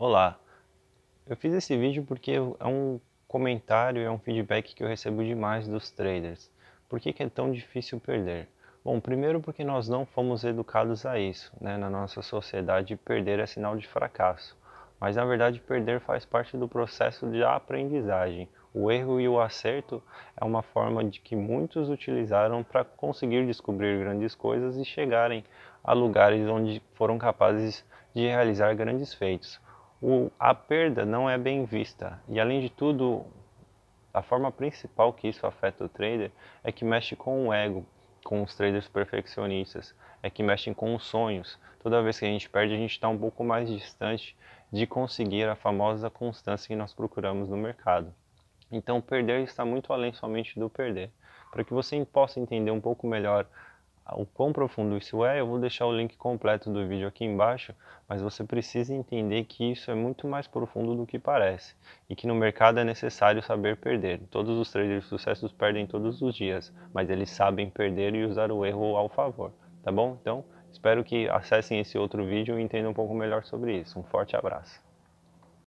Olá, eu fiz esse vídeo porque é um comentário, é um feedback que eu recebo demais dos traders. Por que, que é tão difícil perder? Bom, primeiro porque nós não fomos educados a isso, né? na nossa sociedade perder é sinal de fracasso. Mas na verdade perder faz parte do processo de aprendizagem. O erro e o acerto é uma forma de que muitos utilizaram para conseguir descobrir grandes coisas e chegarem a lugares onde foram capazes de realizar grandes feitos o, a perda não é bem vista. E além de tudo, a forma principal que isso afeta o trader é que mexe com o ego, com os traders perfeccionistas, é que mexem com os sonhos. Toda vez que a gente perde, a gente está um pouco mais distante de conseguir a famosa constância que nós procuramos no mercado. Então, perder está muito além somente do perder. Para que você possa entender um pouco melhor o quão profundo isso é, eu vou deixar o link completo do vídeo aqui embaixo, mas você precisa entender que isso é muito mais profundo do que parece e que no mercado é necessário saber perder. Todos os traders de sucesso perdem todos os dias, mas eles sabem perder e usar o erro ao favor, tá bom? Então, espero que acessem esse outro vídeo e entendam um pouco melhor sobre isso. Um forte abraço.